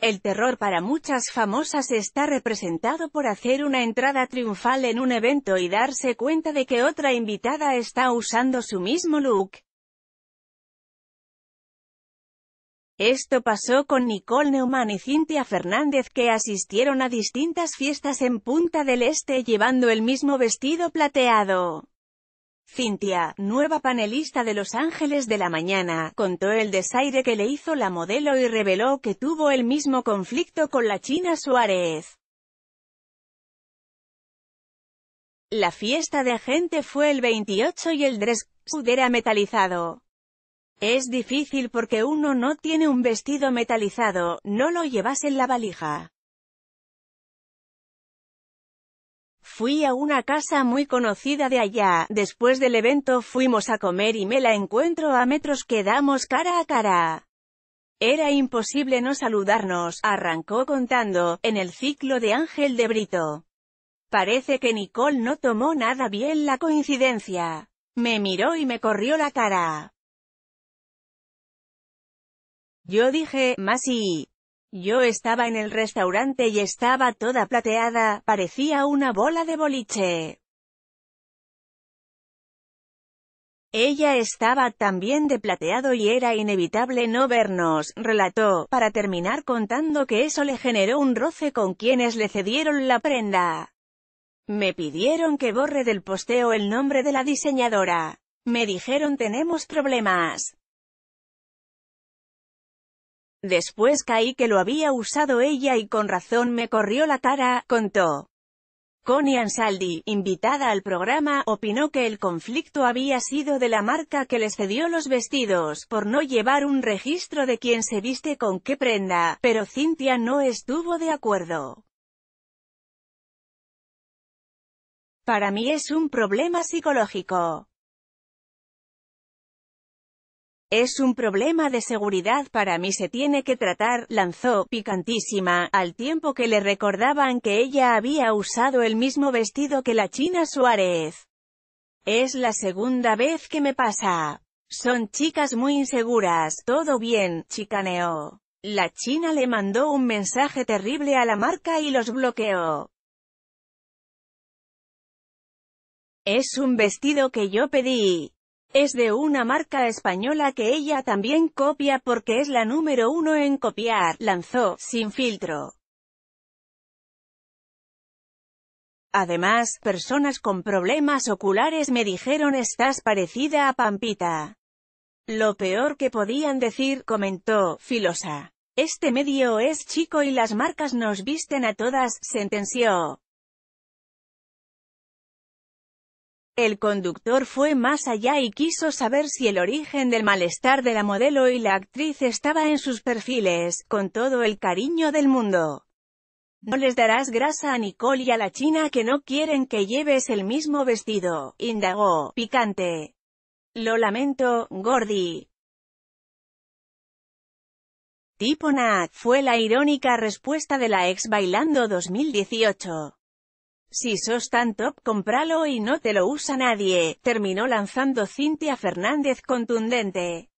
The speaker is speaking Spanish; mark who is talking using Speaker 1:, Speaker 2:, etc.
Speaker 1: El terror para muchas famosas está representado por hacer una entrada triunfal en un evento y darse cuenta de que otra invitada está usando su mismo look. Esto pasó con Nicole Neumann y Cintia Fernández que asistieron a distintas fiestas en Punta del Este llevando el mismo vestido plateado. Cintia, nueva panelista de Los Ángeles de la Mañana, contó el desaire que le hizo la modelo y reveló que tuvo el mismo conflicto con la China Suárez. La fiesta de gente fue el 28 y el dress era metalizado. Es difícil porque uno no tiene un vestido metalizado, no lo llevas en la valija. Fui a una casa muy conocida de allá, después del evento fuimos a comer y me la encuentro a metros quedamos cara a cara. Era imposible no saludarnos, arrancó contando, en el ciclo de Ángel de Brito. Parece que Nicole no tomó nada bien la coincidencia. Me miró y me corrió la cara. Yo dije, Masi, yo estaba en el restaurante y estaba toda plateada, parecía una bola de boliche. Ella estaba también de plateado y era inevitable no vernos, relató, para terminar contando que eso le generó un roce con quienes le cedieron la prenda. Me pidieron que borre del posteo el nombre de la diseñadora. Me dijeron tenemos problemas. Después caí que lo había usado ella y con razón me corrió la cara, contó. Connie Ansaldi, invitada al programa, opinó que el conflicto había sido de la marca que les cedió los vestidos, por no llevar un registro de quién se viste con qué prenda, pero Cynthia no estuvo de acuerdo. Para mí es un problema psicológico. Es un problema de seguridad para mí se tiene que tratar, lanzó, picantísima, al tiempo que le recordaban que ella había usado el mismo vestido que la China Suárez. Es la segunda vez que me pasa. Son chicas muy inseguras, todo bien, chicaneó. La China le mandó un mensaje terrible a la marca y los bloqueó. Es un vestido que yo pedí. Es de una marca española que ella también copia porque es la número uno en copiar, lanzó, sin filtro. Además, personas con problemas oculares me dijeron estás parecida a Pampita. Lo peor que podían decir, comentó, filosa. Este medio es chico y las marcas nos visten a todas, sentenció. El conductor fue más allá y quiso saber si el origen del malestar de la modelo y la actriz estaba en sus perfiles, con todo el cariño del mundo. No les darás grasa a Nicole y a la china que no quieren que lleves el mismo vestido, indagó, picante. Lo lamento, Gordy. Tipo Nat, fue la irónica respuesta de la ex bailando 2018. Si sos tan top, cómpralo y no te lo usa nadie, terminó lanzando Cintia Fernández contundente.